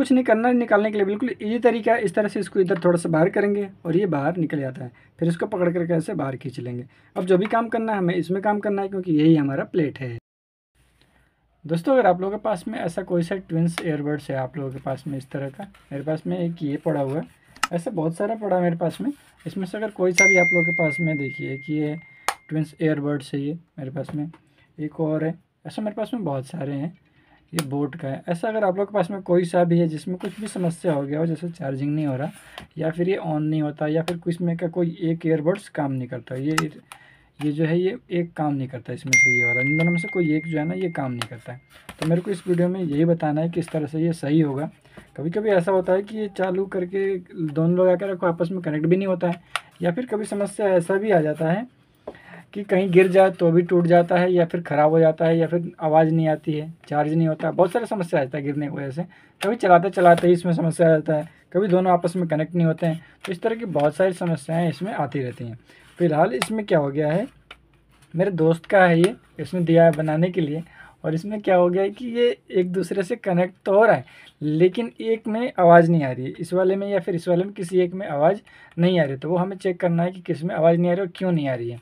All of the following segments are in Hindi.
कुछ नहीं करना निकालने के लिए बिल्कुल इजी तरीका है इस तरह से इसको इधर थोड़ा सा बाहर करेंगे और ये बाहर निकल जाता है फिर इसको पकड़ करके ऐसे बाहर खींच लेंगे अब जो भी काम करना है हमें इसमें काम करना है क्योंकि यही हमारा प्लेट है दोस्तों अगर आप लोगों के पास में ऐसा कोई सा ट्विंस एयरबड्स है आप लोगों के पास में इस तरह का मेरे पास में एक ये पड़ा हुआ है ऐसा बहुत सारा पड़ा है मेरे पास में इसमें से अगर कोई सा भी आप लोगों के पास में देखिए कि ये ट्विंस एयरबड्स है ये मेरे पास में एक और है ऐसा मेरे पास में बहुत सारे हैं ये बोट का है ऐसा अगर आप लोग के पास में कोई सा भी है जिसमें कुछ भी समस्या हो गया हो जैसे चार्जिंग नहीं हो रहा या फिर ये ऑन नहीं होता या फिर कुछ में का कोई एक एयरबड्स काम नहीं करता ये ये जो है ये एक काम नहीं करता इसमें से ये वाला इन दोनों में से कोई एक जो है ना ये काम नहीं करता है तो मेरे को इस वीडियो में यही बताना है कि इस तरह से ये सही होगा कभी कभी ऐसा होता है कि ये चालू करके दोनों लोग आकर आपस में कनेक्ट भी नहीं होता है या फिर कभी समस्या ऐसा भी आ जाता है कि कहीं गिर जाए तो भी टूट जाता है या फिर ख़राब हो जाता है या फिर आवाज़ नहीं आती है चार्ज नहीं होता बहुत सारी समस्या आ जाता है गिरने की वजह से कभी चलाते चलाते ही इसमें समस्या आ जाता है कभी दोनों आपस में कनेक्ट नहीं होते हैं तो इस तरह की बहुत सारी समस्याएँ इसमें आती रहती हैं फिलहाल इसमें क्या हो गया है मेरे दोस्त का है ये इसमें दिया है बनाने के लिए और इसमें क्या हो गया है कि ये एक दूसरे से कनेक्ट तो हो रहा है लेकिन एक में आवाज़ नहीं आ रही है इस वाले में या फिर इस वाले में किसी एक में आवाज़ नहीं आ रही तो वो हमें चेक करना है कि किस में आवाज़ नहीं आ रही और क्यों नहीं आ रही है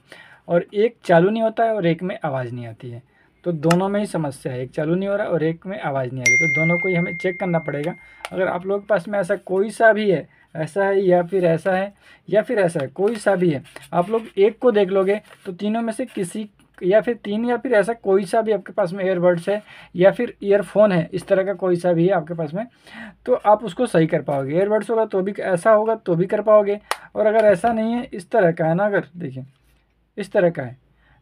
और एक चालू नहीं होता है और एक में आवाज़ नहीं आती है तो दोनों में ही समस्या है एक चालू नहीं हो रहा और एक में आवाज़ नहीं आ रही तो दोनों को ही हमें चेक करना पड़ेगा अगर आप लोग के पास में ऐसा कोई सा भी है ऐसा है या फिर ऐसा है या फिर ऐसा है कोई सा भी है आप लोग एक को देख लोगे तो तीनों में से किसी या फिर तीन या फिर ऐसा कोई सा भी आपके पास में एयरबड्स है या फिर ईयरफोन है इस तरह का कोई सा भी है आपके पास में तो आप उसको सही कर पाओगे एयरबड्स होगा तो भी ऐसा होगा तो भी कर पाओगे और अगर ऐसा नहीं है इस तरह का है ना अगर देखिए इस तरह का है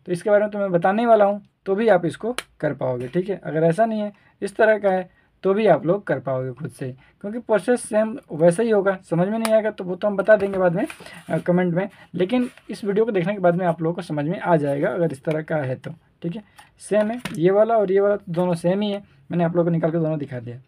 तो इसके बारे में तो मैं बताने वाला हूँ तो भी आप इसको कर पाओगे ठीक है अगर ऐसा नहीं है इस तरह का है तो भी आप लोग कर पाओगे खुद से क्योंकि प्रोसेस सेम वैसा ही होगा समझ में नहीं आएगा तो वो तो हम बता देंगे बाद में आ, कमेंट में लेकिन इस वीडियो को देखने के बाद में आप लोगों को समझ में आ जाएगा अगर इस तरह का है तो ठीक है सेम है ये वाला और ये वाला तो दोनों सेम ही है मैंने आप लोगों को निकाल के दोनों दिखा दिया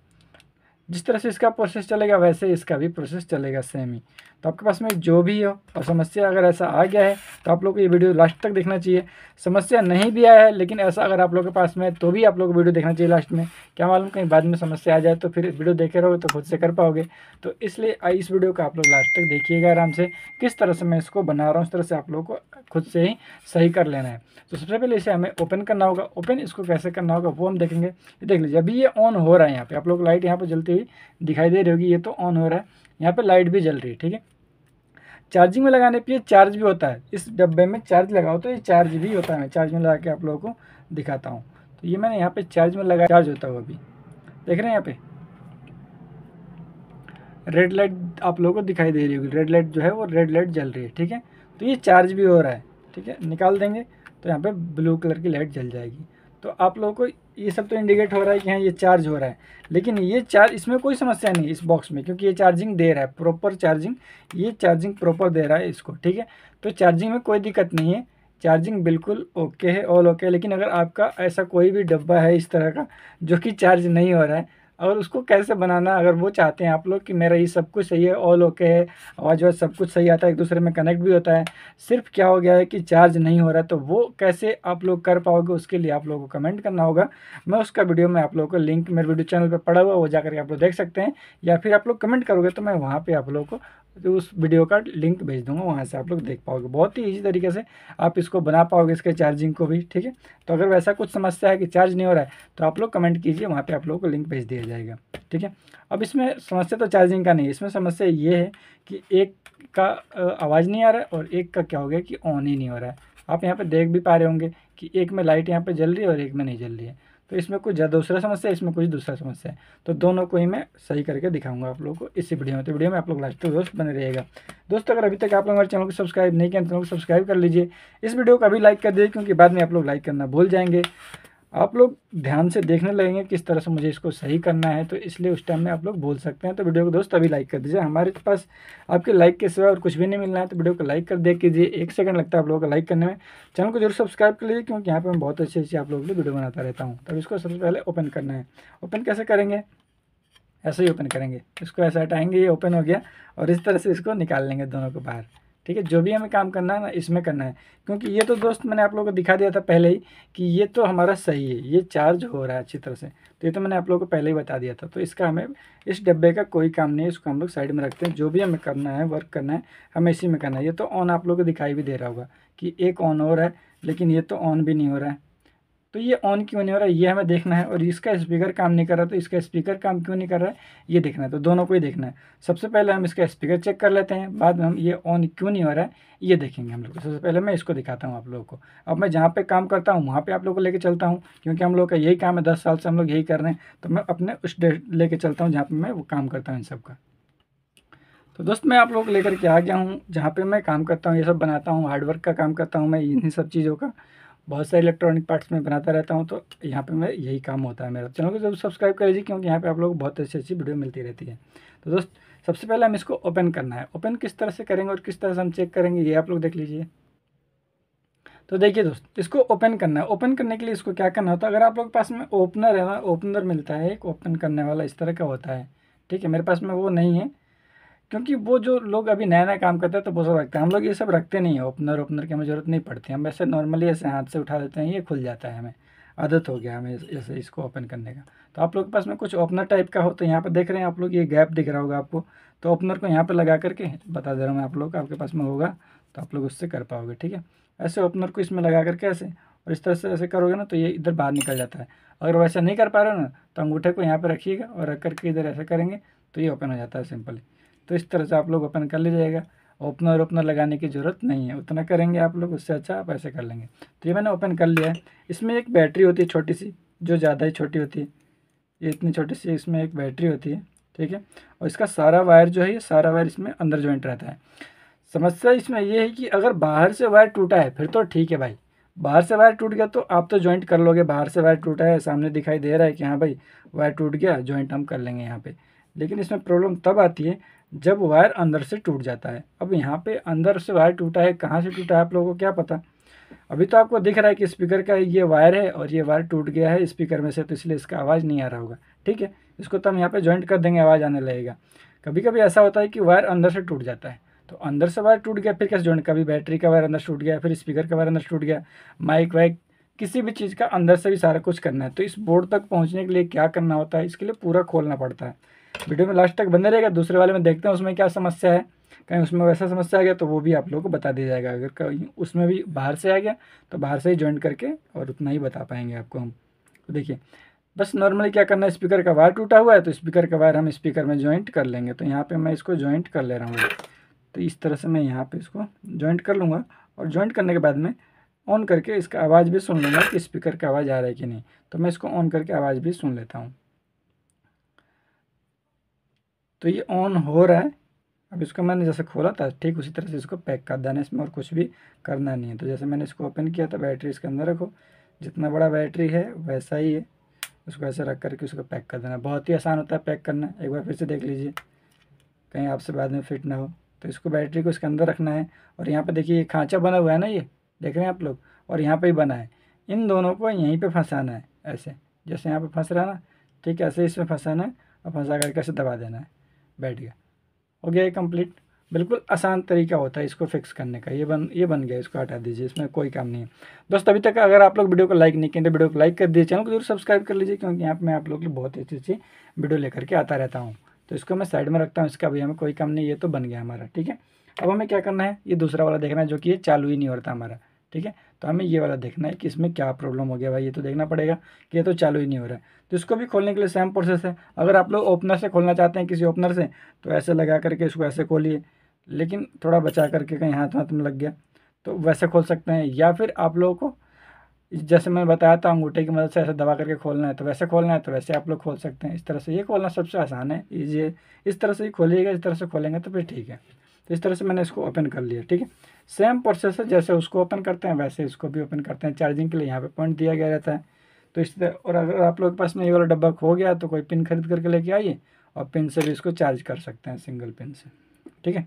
जिस तरह से इसका प्रोसेस चलेगा वैसे इसका भी प्रोसेस चलेगा सेम ही तो आपके पास में जो भी हो और समस्या अगर ऐसा आ गया है तो आप लोग को ये वीडियो लास्ट तक देखना चाहिए समस्या नहीं भी आया है लेकिन ऐसा अगर आप लोग के पास में तो भी आप लोग को वीडियो देखना चाहिए लास्ट में क्या मालूम कहीं बाद में समस्या आ जाए तो फिर वीडियो देखे रहोगे तो खुद से कर पाओगे तो इसलिए इस वीडियो को आप लोग लास्ट तक देखिएगा आराम से किस तरह से मैं इसको बना रहा हूँ उस तरह से आप लोग को खुद से ही सही कर लेना है तो सबसे पहले इसे हमें ओपन करना होगा ओपन इसको कैसे करना होगा वो हम देखेंगे देख लीजिए अभी ये ऑन हो रहा है यहाँ पे आप लोग लाइट यहाँ पर जलती रही दिखाई दे रही होगी ये तो ऑन हो रहा है यहाँ पर लाइट भी जल रही है ठीक है चार्जिंग में लगाने पे ये चार्ज भी होता है इस डब्बे में चार्ज लगाओ तो ये चार्ज भी होता है मैं चार्ज में लगा के आप लोगों को दिखाता हूँ तो ये मैंने यहाँ पे चार्ज में लगा चार्ज होता हुआ अभी देख रहे हैं यहाँ पे रेड लाइट आप लोगों को दिखाई दे रही होगी रेड लाइट जो है वो रेड लाइट जल रही है ठीक है तो ये चार्ज भी हो रहा है ठीक है निकाल देंगे तो यहाँ पे ब्लू कलर की लाइट जल जाएगी तो आप लोगों को ये सब तो इंडिकेट हो रहा है कि हाँ ये चार्ज हो रहा है लेकिन ये चार्ज इसमें कोई समस्या नहीं इस बॉक्स में क्योंकि ये चार्जिंग दे रहा है प्रॉपर चार्जिंग ये चार्जिंग प्रॉपर दे रहा है इसको ठीक है तो चार्जिंग में कोई दिक्कत नहीं है चार्जिंग बिल्कुल ओके है ऑल ओके है लेकिन अगर आपका ऐसा कोई भी डब्बा है इस तरह का जो कि चार्ज नहीं हो रहा है और उसको कैसे बनाना अगर वो चाहते हैं आप लोग कि मेरा ये सब कुछ सही है ऑल ओके है आवाज़ वाज सब कुछ सही आता है एक दूसरे में कनेक्ट भी होता है सिर्फ क्या हो गया है कि चार्ज नहीं हो रहा तो वो कैसे आप लोग कर पाओगे उसके लिए आप लोगों को कमेंट करना होगा मैं उसका वीडियो में आप लोगों को लिंक मेरे वीडियो चैनल पर पड़ा हुआ वो जा करके आप लोग देख सकते हैं या फिर आप लोग कमेंट करोगे तो मैं वहाँ पर आप लोगों को तो उस वीडियो का लिंक भेज दूंगा वहाँ से आप लोग देख पाओगे बहुत ही ईजी तरीके से आप इसको बना पाओगे इसके चार्जिंग को भी ठीक है तो अगर वैसा कुछ समस्या है कि चार्ज नहीं हो रहा है तो आप लोग कमेंट कीजिए वहाँ पर आप लोगों को लिंक भेज दिया जाएगा ठीक है अब इसमें समस्या तो चार्जिंग का नहीं है इसमें समस्या ये है कि एक का आवाज़ नहीं आ रहा है और एक का क्या हो गया कि ऑन ही नहीं हो रहा है आप यहाँ पर देख भी पा रहे होंगे कि एक में लाइट यहाँ पर जल रही है और एक में नहीं जल रही है तो इसमें कुछ दूसरा समस्या है इसमें कुछ दूसरा समस्या है तो दोनों को ही मैं सही करके दिखाऊंगा आप लोगों को इसी वीडियो में तो वीडियो में आप लोग लास्ट तक दोस्त बने रहेगा दोस्तों अगर अभी तक आप लोग हमारे चैनल को सब्सक्राइब नहीं किया तो सब्सक्राइब कर लीजिए इस वीडियो को अभी लाइक कर दीजिए क्योंकि बाद में आप लोग लाइक करना भूल जाएंगे आप लोग ध्यान से देखने लगेंगे किस तरह से मुझे इसको सही करना है तो इसलिए उस टाइम में आप लोग बोल सकते हैं तो वीडियो को दोस्त अभी लाइक कर दीजिए हमारे पास आपके लाइक के सिवा और कुछ भी नहीं मिलना है तो वीडियो को लाइक कर देख कीजिए एक सेकंड लगता है आप लोगों को लाइक करने में चैनल को जरूर सब्सक्राइब कर लीजिए क्योंकि यहाँ पर मैं बहुत अच्छी अच्छी आप लोगों को वीडियो बनाता रहता हूँ तब इसको सबसे पहले ओपन करना है ओपन कैसे करेंगे ऐसे ही ओपन करेंगे इसको ऐसा हटाएंगे ये ओपन हो गया और इस तरह से इसको निकाल लेंगे दोनों को बाहर ठीक है जो भी हमें काम करना है ना इसमें करना है क्योंकि ये तो दोस्त मैंने आप लोगों को दिखा दिया था पहले ही कि ये तो हमारा सही है ये चार्ज हो रहा है अच्छी तरह से तो ये तो मैंने आप लोगों को पहले ही बता दिया था तो इसका हमें इस डब्बे का कोई काम नहीं है इसको हम लोग साइड में रखते हैं जो भी हमें करना है वर्क करना है हमें इसी में करना है ये तो ऑन आप लोग को दिखाई भी दे रहा होगा कि एक ऑन हो रहा है लेकिन ये तो ऑन भी नहीं हो रहा है तो ये ऑन क्यों नहीं हो रहा है ये हमें देखना है और इसका स्पीकर काम नहीं कर रहा तो इसका स्पीकर काम क्यों नहीं कर रहा है ये देखना है तो दोनों को ही देखना है सबसे पहले हम इसका स्पीकर चेक कर लेते हैं बाद में हम ये ऑन क्यों नहीं हो रहा है ये देखेंगे हम लोग सबसे पहले मैं इसको दिखाता हूँ आप लोगों को अब मैं जहाँ पर काम करता हूँ वहाँ पर आप लोग को लेकर चलता हूँ क्योंकि हम लोग का यही काम है दस साल से हम लोग यही कर रहे हैं तो मैं अपने उस डेट लेके चलता हूँ जहाँ पर मैं वो काम करता हूँ इन सब का तो दोस्त मैं आप लोग लेकर के आ गया हूँ जहाँ पर मैं काम करता हूँ ये सब बनाता हूँ हार्डवर्क का काम करता हूँ मैं इन्हीं सब चीज़ों का बहुत सारे इलेक्ट्रॉनिक पार्ट्स में बनाता रहता हूँ तो यहाँ पे मैं यही काम होता है मेरा चैनल को जरूर सब्सक्राइब कर लीजिए क्योंकि यहाँ पे आप लोग बहुत अच्छी अच्छी वीडियो मिलती रहती है तो दोस्त सबसे पहले हम इसको ओपन करना है ओपन किस तरह से करेंगे और किस तरह से हम चेक करेंगे ये आप लोग देख लीजिए तो देखिए दोस्त इसको ओपन करना है ओपन करने के लिए इसको क्या करना होता है अगर आप लोग के पास में ओपनर है ना ओपनर मिलता है एक ओपन करने वाला इस तरह का होता है ठीक है मेरे पास में वो नहीं है क्योंकि वो जो लोग अभी नया नया काम करते हैं तो बहुत सब रखते हैं हम लोग ये सब रखते नहीं है ओपनर ओपनर की हमें ज़रूरत नहीं पड़ती हम वैसे नॉर्मली ऐसे हाथ से उठा देते हैं ये खुल जाता है हमें आदत हो गया हमें ऐसे इसको ओपन करने का तो आप लोग के पास में कुछ ओपनर टाइप का हो तो यहाँ पर देख रहे हैं आप लोग ये गैप दिख रहा होगा आपको तो ओपनर को यहाँ पर लगा करके बता दे रहा हूँ मैं आप लोग आपके पास में होगा तो आप लोग उससे कर पाओगे ठीक है ऐसे ओपनर को इसमें लगा करके ऐसे और इस तरह से ऐसे करोगे ना तो ये इधर बाहर निकल जाता है अगर वैसा नहीं कर पा रहे हो ना तो अंगूठे को यहाँ पर रखिएगा और रख करके इधर ऐसे करेंगे तो ये ओपन हो जाता है सिंपली तो इस तरह से आप लोग ओपन कर लीजिएगा ओपनर ओपनर लगाने की ज़रूरत नहीं है उतना करेंगे आप लोग उससे अच्छा आप ऐसे कर लेंगे तो ये मैंने ओपन कर लिया है इसमें एक बैटरी होती है छोटी सी जो ज़्यादा ही छोटी होती है ये इतनी छोटी सी इसमें एक बैटरी होती है ठीक है और इसका सारा वायर जो है ये सारा वायर इसमें अंदर जॉइंट रहता है समस्या इसमें यह है कि अगर बाहर से वायर टूटा है फिर तो ठीक है भाई बाहर से वायर टूट गया तो आप तो जॉइंट कर लोगे बाहर से वायर टूटा है सामने दिखाई दे रहा है कि हाँ भाई वायर टूट गया जॉइंट हम कर लेंगे यहाँ पे लेकिन इसमें प्रॉब्लम तब आती है जब वायर अंदर से टूट जाता है अब यहाँ पे अंदर से वायर टूटा है कहाँ से टूटा है आप लोगों को क्या पता अभी तो आपको दिख रहा है कि स्पीकर का ये वायर है और ये वायर टूट गया है स्पीकर में से तो इसलिए इसका आवाज़ नहीं आ रहा होगा ठीक है इसको तो हम यहाँ पर जॉइंट कर देंगे आवाज़ आने लगेगा कभी कभी ऐसा होता है कि वायर अंदर से टूट जाता है तो अंदर से वायर टूट गया फिर कैसे जॉइंट कभी बैटरी का वायर अंदर टूट गया फिर स्पीकर का वायर अंदर टूट गया माइक वाइक किसी भी चीज़ का अंदर से भी सारा कुछ करना है तो इस बोर्ड तक पहुँचने के लिए क्या करना होता है इसके लिए पूरा खोलना पड़ता है वीडियो में लास्ट तक बने रहेगा दूसरे वाले में देखते हैं उसमें क्या समस्या है कहीं उसमें वैसा समस्या आ गया तो वो भी आप लोग को बता दिया जाएगा अगर कहीं उसमें भी बाहर से आ गया तो बाहर से ही ज्वाइन करके और उतना ही बता पाएंगे आपको हम तो देखिए बस नॉर्मली क्या करना है स्पीकर का वायर टूटा हुआ है तो स्पीकर का वायर हम स्पीकर में जॉइंट कर लेंगे तो यहाँ पर मैं इसको जॉइंट कर ले रहा हूँ तो इस तरह से मैं यहाँ पर इसको जॉइंट कर लूँगा और जॉइंट करने के बाद में ऑन करके इसका आवाज़ भी सुन लूँगा कि स्पीकर का आवाज़ आ रहा है कि नहीं तो मैं इसको ऑन करके आवाज़ भी सुन लेता हूँ तो ये ऑन हो रहा है अब इसको मैंने जैसे खोला था ठीक उसी तरह से इसको पैक कर देना इसमें और कुछ भी करना नहीं है तो जैसे मैंने इसको ओपन किया था बैटरी इसके अंदर रखो जितना बड़ा बैटरी है वैसा ही है उसको ऐसे रख करके उसको पैक कर देना बहुत ही आसान होता है पैक करना एक बार फिर से देख लीजिए कहीं आपसे बाद में फिट ना हो तो इसको बैटरी को इसके अंदर रखना है और यहाँ पर देखिए ये खाँचा बना हुआ है ना ये देख रहे हैं आप लोग और यहाँ पर ही बना है इन दोनों को यहीं पर फंसाना है ऐसे जैसे यहाँ पर फंस रहा है ना ठीक है ऐसे इसमें फंसाना है और फंसा करके ऐसे दबा देना है बैठ गया हो गया ये कंप्लीट बिल्कुल आसान तरीका होता है इसको फिक्स करने का ये बन ये बन गया इसको हटा दीजिए इसमें कोई काम नहीं है दोस्त अभी तक अगर आप लोग वीडियो को लाइक नहीं किए तो वीडियो को लाइक कर दीजिए चैनल को जरूर सब्सक्राइब कर लीजिए क्योंकि यहाँ पर मैं आप लोग के बहुत अच्छी अच्छी वीडियो लेकर के आता रहता हूँ तो इसको मैं साइड में रखता हूँ इसका भी हमें कोई काम नहीं ये तो बन गया हमारा ठीक है अब हमें क्या करना है ये दूसरा वाला देखना है जो कि ये चालू ही नहीं होता हमारा ठीक है तो हमें ये वाला देखना है कि इसमें क्या प्रॉब्लम हो गया भाई ये तो देखना पड़ेगा कि ये तो चालू ही नहीं हो रहा है तो इसको भी खोलने के लिए सेम प्रोसेस है अगर आप लोग ओपनर से खोलना चाहते हैं किसी ओपनर से तो ऐसे लगा करके इसको ऐसे खोलिए लेकिन थोड़ा बचा करके कहीं हाथ हाथ में लग गया तो वैसे खोल सकते हैं या फिर आप लोगों को जैसे मैंने बताया था अंगूठे की मदद से ऐसे दबा करके खोलना है तो वैसे खोलना है तो वैसे आप लोग खोल सकते हैं इस तरह से ये खोलना सबसे आसान है ये इस तरह से ही खोलिएगा इस तरह से खोलेंगे तो फिर ठीक है तो इस तरह से मैंने इसको ओपन कर लिया ठीक है सेम प्रोसेस है जैसे उसको ओपन करते हैं वैसे इसको भी ओपन करते हैं चार्जिंग के लिए यहाँ पे पॉइंट दिया गया रहता है तो इस तरह और अगर आप लोग के पास नहीं वाला डब्बा खो गया तो कोई पिन खरीद करके लेके आइए और पिन से भी इसको चार्ज कर सकते हैं सिंगल पिन से ठीक है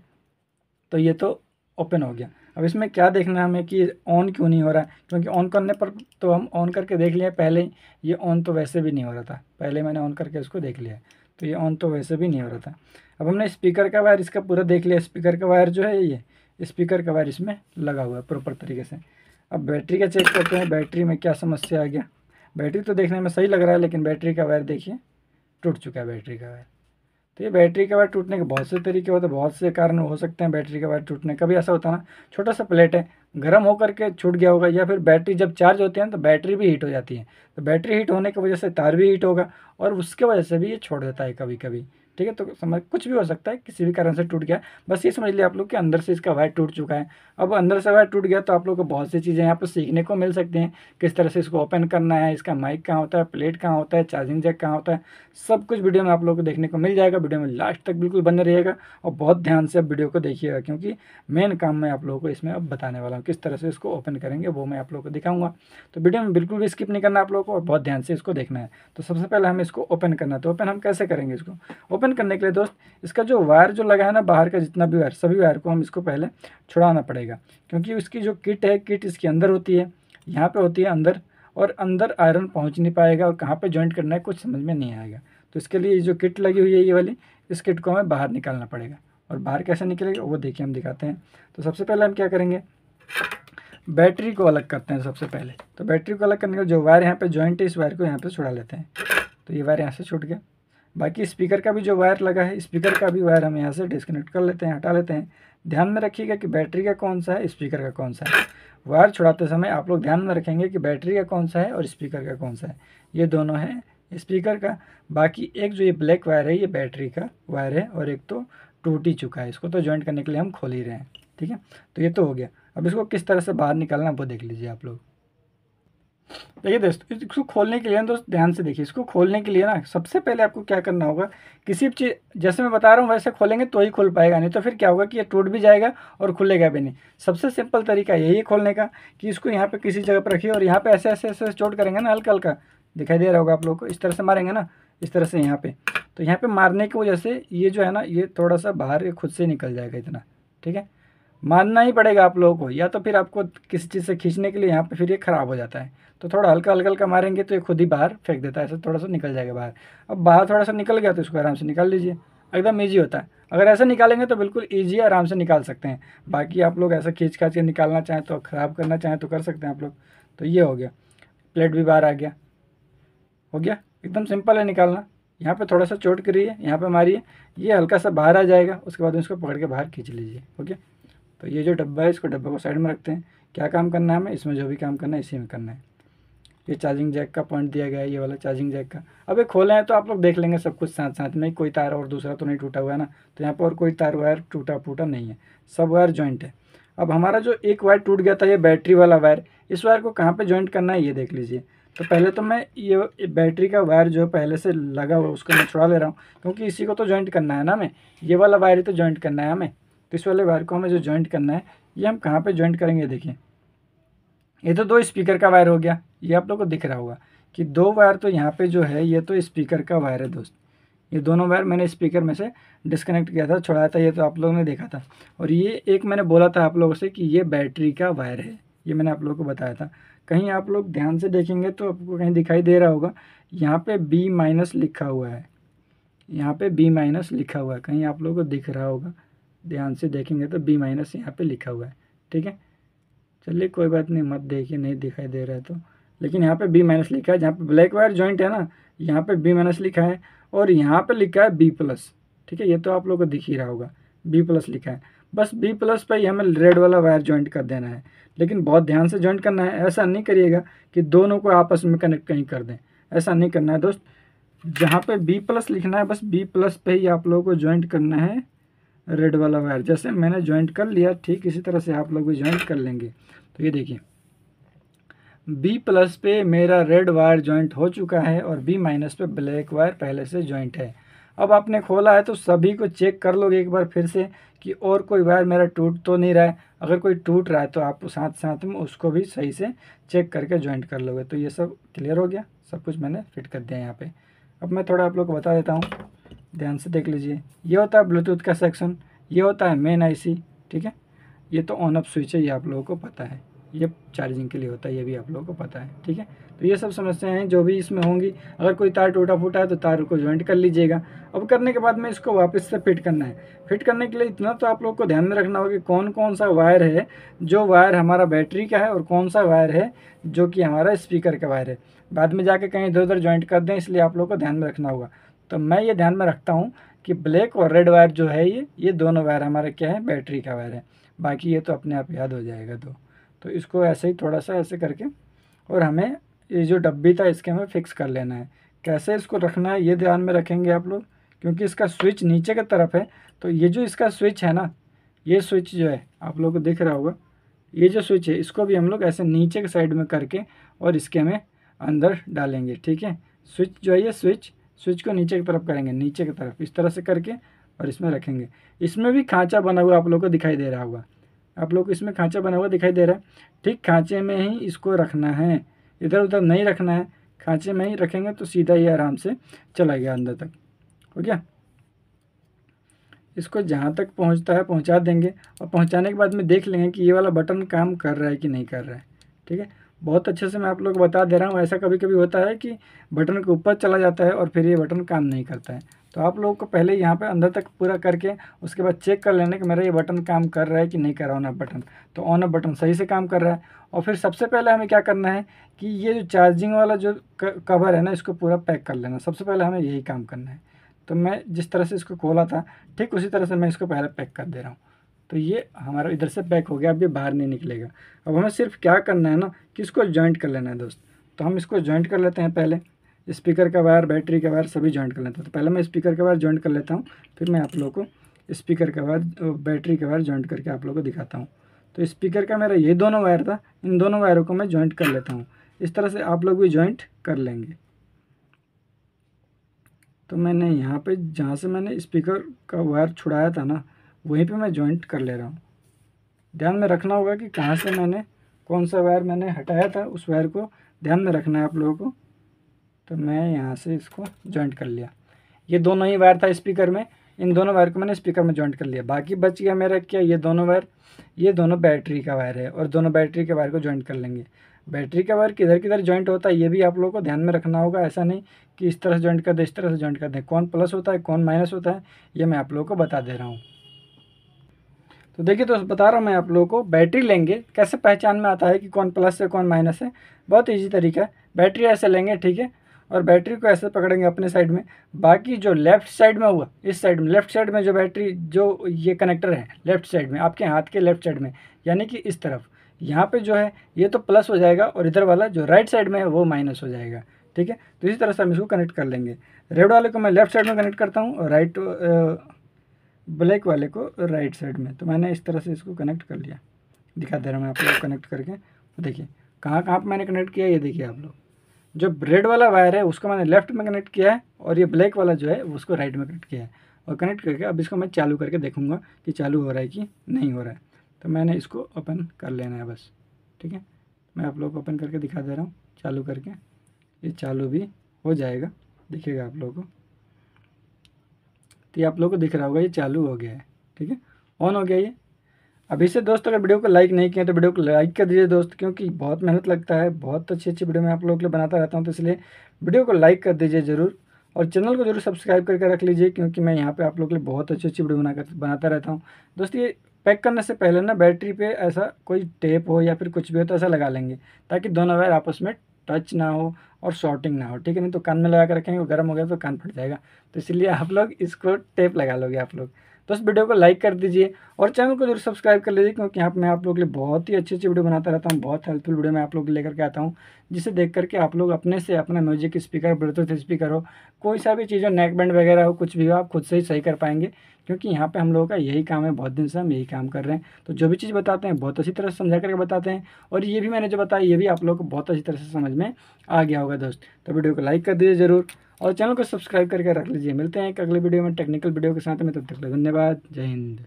तो ये तो ओपन हो गया अब इसमें क्या देखना है हमें कि ऑन क्यों नहीं हो रहा है क्योंकि ऑन करने पर तो हम ऑन करके देख लिया पहले ये ऑन तो वैसे भी नहीं हो रहा था पहले मैंने ऑन करके इसको देख लिया तो ये ऑन तो वैसे भी नहीं हो रहा था अब हमने स्पीकर का वायर इसका पूरा देख लिया स्पीकर का वायर जो है ये स्पीकर का वायर इसमें लगा हुआ है प्रॉपर तरीके से अब बैटरी का चेक करते हैं बैटरी में क्या समस्या आ गया बैटरी तो देखने में सही लग रहा है लेकिन बैटरी का वायर देखिए टूट चुका है बैटरी का वायर तो ये बैटरी का वायर टूटने के बहुत से तरीके होते हैं बहुत से कारण हो सकते हैं बैटरी का वायर टूटने का भी ऐसा होता है ना छोटा सा प्लेट है गर्म होकर के छूट गया होगा या फिर बैटरी जब चार्ज होते हैं तो बैटरी भी हीट हो जाती है तो बैटरी हीट होने की वजह से तार भी हीट होगा और उसके वजह से भी ये छोड़ देता है कभी कभी ठीक है तो समझ कुछ भी हो सकता है किसी भी कारण से टूट गया बस ये समझ लिया आप लोग कि अंदर से इसका वायर टूट चुका है अब अंदर से वायर टूट गया तो आप लोग को बहुत सी चीज़ें यहाँ पर सीखने को मिल सकती हैं किस तरह से इसको ओपन करना है इसका माइक कहाँ होता है प्लेट कहाँ होता है चार्जिंग जैक कहाँ होता है सब कुछ वीडियो में आप लोग को देखने को मिल जाएगा वीडियो में लास्ट तक बिल्कुल बने रहेगा और बहुत ध्यान से आप वीडियो को देखिएगा क्योंकि मेन काम मैं आप लोगों को इसमें अब बताने वाला हूँ किस तरह से इसको ओपन करेंगे वो मैं आप लोगों को दिखाऊंगा तो वीडियो में बिल्कुल भी स्किप नहीं करना आप लोगों को और बहुत ध्यान से इसको देखना है तो सबसे पहले हम इसको ओपन करना है तो ओपन हम कैसे करेंगे इसको ओपन करने के लिए दोस्त इसका जो वायर जो लगा है ना बाहर का जितना भी वायर सभी वायर को हम इसको पहले छुड़ाना पड़ेगा क्योंकि उसकी जो किट है किट इसके अंदर होती है यहाँ पर होती है अंदर और अंदर आयरन पहुँच नहीं पाएगा और कहाँ पर ज्वाइंट करना है कुछ समझ में नहीं आएगा तो इसके लिए जो किट लगी हुई है ये वाली इस किट को हमें बाहर निकालना पड़ेगा और बाहर कैसे निकलेगा वो देखिए हम दिखाते हैं तो सबसे पहले हम क्या करेंगे बैटरी को अलग करते हैं सबसे पहले तो बैटरी को अलग करने का जो वायर यहाँ पे जॉइंट है इस वायर को यहाँ पे छुड़ा लेते हैं तो ये वायर यहाँ से छूट गया बाकी स्पीकर का भी जो वायर लगा है स्पीकर का भी वायर हम यहाँ से डिस्कनेक्ट कर लेते हैं हटा लेते हैं ध्यान में रखिएगा कि बैटरी का कौन सा है स्पीकर का कौन सा है वायर छुड़ाते समय आप लोग ध्यान में रखेंगे कि बैटरी का कौन सा है और स्पीकर का कौन सा है ये दोनों है स्पीकर का बाकी एक जो ये ब्लैक वायर है ये बैटरी का वायर है और एक तो टूट ही चुका है इसको तो ज्वाइंट करने के लिए हम खोल ही रहे हैं ठीक है तो ये तो हो गया अब इसको किस तरह से बाहर निकालना है वो देख लीजिए आप लोग देखिए दोस्तों इसको खोलने के लिए ना दोस्त ध्यान से देखिए इसको खोलने के लिए ना सबसे पहले आपको क्या करना होगा किसी भी चीज़ जैसे मैं बता रहा हूँ वैसे खोलेंगे तो ही खुल पाएगा नहीं तो फिर क्या होगा कि ये टूट भी जाएगा और खुलेगा भी नहीं सबसे सिंपल तरीका यही है खोलने का कि इसको यहाँ पर किसी जगह पर रखिए और यहाँ पे ऐसे ऐसे ऐसे चोट करेंगे ना हल्का हल्का दिखाई दे रहा होगा आप लोग को इस तरह से मारेंगे ना इस तरह से यहाँ पर तो यहाँ पर मारने की वजह से ये जो है ना ये थोड़ा सा बाहर खुद से निकल जाएगा इतना ठीक है मानना ही पड़ेगा आप लोगों को या तो फिर आपको किसी चीज़ से खींचने के लिए यहाँ पे फिर ये ख़राब हो जाता है तो थोड़ा हल्का हल्का हल्का मारेंगे तो ये खुद ही बाहर फेंक देता है ऐसा थोड़ा सा निकल जाएगा बाहर अब बाहर थोड़ा सा निकल गया तो इसको आराम से निकाल लीजिए एकदम ईजी होता है अगर ऐसा निकालेंगे तो बिल्कुल ईजी आराम से निकाल सकते हैं बाकी आप लोग ऐसा खींच खाच के निकालना चाहें तो ख़राब करना चाहें तो कर सकते हैं आप लोग तो ये हो गया प्लेट भी बाहर आ गया हो गया एकदम सिंपल है निकालना यहाँ पे थोड़ा सा चोट करिए यहाँ पे मारिए ये हल्का सा बाहर आ जाएगा उसके बाद उसको पकड़ के बाहर खींच लीजिए ओके तो ये जो डब्बा है इसको डब्बे को साइड में रखते हैं क्या काम करना है हमें इसमें जो भी काम करना है इसी में करना है ये चार्जिंग जैक का पॉइंट दिया गया है ये वाला चार्जिंग जैक का अब ये खोले हैं तो आप लोग देख लेंगे सब कुछ साथ साथ में कोई तार और दूसरा तो नहीं टूटा हुआ है ना तो यहाँ पर और कोई तार वायर टूटा फूटा नहीं है सब वायर जॉइंट है अब हमारा जो एक वायर टूट गया था ये बैटरी वाला वायर इस वायर को कहाँ पर ज्वाइंट करना है ये देख लीजिए तो पहले तो मैं ये बैटरी का वायर जो पहले से लगा हुआ उसको मैं छुड़ा ले रहा हूँ क्योंकि इसी को तो ज्वाइंट करना है ना हमें ये वाला वायर ही तो ज्वाइंट करना है हमें तो इस वाले वायर को हमें जो ज्वाइंट करना है ये हम कहाँ पे ज्वाइंट करेंगे देखिए ये तो दो स्पीकर का वायर हो गया ये आप लोग को दिख रहा होगा कि दो वायर तो यहाँ पे जो है ये तो स्पीकर का वायर है दोस्त ये दोनों वायर मैंने स्पीकर में से डिस्कनेक्ट किया था छोड़ाया था ये तो आप लोगों ने देखा था और ये एक मैंने बोला था आप लोगों से कि ये बैटरी का वायर है ये मैंने आप लोगों को बताया था कहीं आप लोग ध्यान से देखेंगे तो आपको कहीं दिखाई दे रहा होगा यहाँ पे बी माइनस लिखा हुआ है यहाँ पे बी माइनस लिखा हुआ है कहीं आप लोगों को दिख रहा होगा ध्यान से देखेंगे तो बी माइनस यहाँ पे लिखा हुआ है ठीक है चलिए कोई बात नहीं मत देखिए नहीं दिखाई दे रहा है तो लेकिन यहाँ पे बी माइनस लिखा है जहाँ पे ब्लैक वायर जॉइंट है ना यहाँ पे बी माइनस लिखा है और यहाँ पे लिखा है बी प्लस ठीक है ये तो आप लोग को दिख ही रहा होगा बी प्लस लिखा है बस बी प्लस पर ही हमें रेड वाला वायर ज्वाइंट कर देना है लेकिन बहुत ध्यान से ज्वाइंट करना है ऐसा नहीं करिएगा कि दोनों को आपस में कनेक्ट कहीं कर दें ऐसा नहीं करना है दोस्त जहाँ पे बी प्लस लिखना है बस बी प्लस पे ही आप लोगों को ज्वाइंट करना है रेड वाला वायर जैसे मैंने ज्वाइंट कर लिया ठीक इसी तरह से आप लोग भी ज्वाइंट कर लेंगे तो ये देखिए बी प्लस पे मेरा रेड वायर ज्वाइंट हो चुका है और बी माइनस पे ब्लैक वायर पहले से ज्वाइंट है अब आपने खोला है तो सभी को चेक कर लोगे एक बार फिर से कि और कोई वायर मेरा टूट तो नहीं रहा है अगर कोई टूट रहा है तो आप साथ साथ में उसको भी सही से चेक करके ज्वाइंट कर लोगे तो ये सब क्लियर हो गया सब कुछ मैंने फिट कर दिया यहाँ पे अब मैं थोड़ा आप लोग को बता देता हूँ ध्यान से देख लीजिए ये होता है ब्लूटूथ का सेक्शन ये होता है मेन आईसी ठीक है ये तो ऑन ऑफ स्विच है ये आप लोगों को पता है ये चार्जिंग के लिए होता है ये भी आप लोगों को पता है ठीक है तो ये सब समस्याएं हैं जो भी इसमें होंगी अगर कोई तार टूटा फूटा है तो तार को ज्वाइंट कर लीजिएगा अब करने के बाद में इसको वापस से फिट करना है फिट करने के लिए इतना तो आप लोग को ध्यान में रखना होगा कि कौन कौन सा वायर है जो वायर हमारा बैटरी का है और कौन सा वायर है जो कि हमारा स्पीकर का वायर है बाद में जाके कहीं इधर उधर ज्वाइंट कर दें इसलिए आप लोग को ध्यान में रखना होगा तो मैं ये ध्यान में रखता हूँ कि ब्लैक और रेड वायर जो है ये ये दोनों वायर हमारा क्या है बैटरी का वायर है बाकी ये तो अपने आप याद हो जाएगा तो तो इसको ऐसे ही थोड़ा सा ऐसे करके और हमें ये जो डब्बी था इसके हमें फिक्स कर लेना है कैसे इसको रखना है ये ध्यान में रखेंगे आप लोग क्योंकि इसका स्विच नीचे की तरफ है तो ये जो इसका स्विच है ना ये स्विच जो है आप लोग को दिख रहा होगा ये जो स्विच है इसको भी हम लोग ऐसे नीचे के साइड में करके और इसके हमें अंदर डालेंगे ठीक है स्विच जो है ये स्विच स्विच को नीचे की तरफ करेंगे नीचे की तरफ इस तरह से करके और इसमें रखेंगे इसमें भी खांचा बना हुआ आप लोग को दिखाई दे रहा होगा आप लोग को इसमें खांचा बना हुआ दिखाई दे रहा है ठीक खांचे में ही इसको रखना है इधर उधर नहीं रखना है खांचे में ही रखेंगे तो सीधा ही आराम से चला गया अंदर तक हो गया इसको जहाँ तक पहुँचता है पहुँचा देंगे और पहुँचाने के बाद में देख लेंगे कि ये वाला बटन काम कर रहा है कि नहीं कर रहा है ठीक है बहुत अच्छे से मैं आप लोग बता दे रहा हूँ ऐसा कभी कभी होता है कि बटन के ऊपर चला जाता है और फिर ये बटन काम नहीं करता है तो आप लोगों को पहले यहाँ पे अंदर तक पूरा करके उसके बाद चेक कर लेना कि मेरा ये बटन काम कर रहा है कि नहीं कर रहा ऑन ऑफ बटन तो ऑन ऑफ बटन सही से काम कर रहा है और फिर सबसे पहले हमें क्या करना है कि ये जो चार्जिंग वाला जो कवर है ना इसको पूरा पैक कर लेना सबसे पहले हमें यही काम करना है तो मैं जिस तरह से इसको खोला था ठीक उसी तरह से मैं इसको पहले पैक कर दे रहा हूँ तो ये हमारा इधर से पैक हो गया अब ये बाहर नहीं निकलेगा अब हमें सिर्फ क्या करना है ना कि इसको जॉइंट कर लेना है दोस्त तो हम इसको जॉइंट कर लेते हैं पहले स्पीकर का वायर बैटरी का वायर सभी जॉइंट कर लेते हैं तो पहले मैं स्पीकर का वायर जॉइंट कर लेता हूँ फिर मैं आप लोग को स्पीकर का वायर बैटरी का वायर जॉइंट करके आप लोग को दिखाता हूँ तो स्पीकर का मेरा ये दोनों वायर था इन दोनों वायरों को मैं जॉइंट कर लेता हूँ इस तरह से आप लोग भी जॉइंट कर लेंगे तो मैंने यहाँ पे जहाँ से मैंने स्पीकर का वायर छुड़ाया था ना वहीं पे मैं जॉइंट कर ले रहा हूँ ध्यान में रखना होगा कि कहाँ से मैंने कौन सा वायर मैंने हटाया था उस वायर को ध्यान में रखना है आप लोगों को तो मैं यहाँ से इसको जॉइंट कर लिया ये दोनों ही वायर था स्पीकर में इन दोनों वायर को मैंने स्पीकर में जॉइंट कर लिया बाकी बच गया मेरा क्या ये दोनों वायर ये दोनों बैटरी का वायर है और दोनों बैटरी के वायर को जॉइंट कर लेंगे बैटरी का वायर किधर किधर जॉइंट होता है ये भी आप लोगों को ध्यान में रखना होगा ऐसा नहीं कि इस तरह से जॉइंट कर दें इस तरह से जॉइंट कर दें कौन प्लस होता है कौन माइनस होता है ये मैं आप लोगों को बता दे रहा हूँ तो देखिए तो बता रहा हूँ मैं आप लोगों को बैटरी लेंगे कैसे पहचान में आता है कि कौन प्लस है कौन माइनस है बहुत ईजी तरीका है बैटरी ऐसे लेंगे ठीक है और बैटरी को ऐसे पकड़ेंगे अपने साइड में बाकी जो लेफ्ट साइड में हुआ इस साइड में लेफ्ट साइड में जो बैटरी जो ये कनेक्टर है लेफ्ट साइड में आपके हाथ के लेफ्ट साइड में यानी कि इस तरफ यहाँ पे जो है ये तो प्लस हो जाएगा और इधर वाला जो राइट साइड में है वो माइनस हो जाएगा ठीक है तो इसी तरह से हम इसको कनेक्ट कर लेंगे रेड वाले को मैं लेफ्ट साइड में कनेक्ट करता हूँ और राइट ब्लैक वाले को राइट साइड में तो मैंने इस तरह से इसको कनेक्ट कर लिया दिखा दे रहा हूँ मैं आप लोग कनेक्ट करके तो देखिए कहाँ कहाँ पर मैंने कनेक्ट किया ये देखिए आप लोग जो रेड वाला वायर है उसको मैंने लेफ्ट में कनेक्ट किया है और ये ब्लैक वाला जो है उसको राइट में कनेक्ट किया है और कनेक्ट करके अब इसको मैं चालू करके देखूंगा कि चालू हो रहा है कि नहीं हो रहा है तो मैंने इसको ओपन कर लेना है बस ठीक है मैं आप लोग को ओपन करके दिखा दे रहा हूँ चालू करके ये चालू भी हो जाएगा दिखेगा आप लोगों को तो ये आप लोग को दिख रहा होगा ये चालू हो गया है ठीक है ऑन हो गया ये अभी से दोस्त अगर वीडियो को लाइक नहीं किया तो वीडियो को लाइक कर दीजिए दोस्त क्योंकि बहुत मेहनत लगता है बहुत अच्छी अच्छी वीडियो मैं आप लोगों के लिए बनाता रहता हूँ तो इसलिए वीडियो को लाइक कर दीजिए ज़रूर और चैनल को जरूर सब्सक्राइब करके रख लीजिए क्योंकि मैं यहाँ पर आप लोग के लिए बहुत अच्छी अच्छी वीडियो बनाकर बनाता रहता हूँ दोस्त ये पैक करने से पहले ना बैटरी पे ऐसा कोई टेप हो या फिर कुछ भी हो तो ऐसा लगा लेंगे ताकि दोनों वायर आपस में टच ना हो और शॉर्टिंग ना हो ठीक है नहीं तो कान में लगा कर रखेंगे गर्म हो गया तो कान फट जाएगा तो इसलिए आप लोग इसको टेप लगा लोगे आप लोग तो इस वीडियो को लाइक कर दीजिए और चैनल को जरूर सब्सक्राइब कर लीजिए क्योंकि यहाँ पर मैं आप लोग के लिए बहुत ही अच्छी अच्छी वीडियो बनाता रहता हूँ बहुत हेल्पफुल वीडियो मैं आप लोग लेकर के आता हूँ जिसे देख करके आप लोग अपने से अपना म्यूजिक स्पीकर ब्लूटूथ स्पीकर हो कोई सा भी चीज़ हो नेकबैंड वगैरह हो कुछ भी हो आप खुद से ही सही कर पाएंगे क्योंकि यहाँ पे हम लोगों का यही काम है बहुत दिन से हम यही काम कर रहे हैं तो जो भी चीज़ बताते हैं बहुत अच्छी तरह से समझा करके बताते हैं और ये भी मैंने जो बताया ये भी आप लोग को बहुत अच्छी तरह से समझ में आ गया होगा दोस्त तो वीडियो को लाइक कर दीजिए ज़रूर और चैनल को सब्सक्राइब करके रख लीजिए मिलते हैं एक अगले वीडियो में टेक्निकल वीडियो के साथ में तब तक धन्यवाद जय हिंद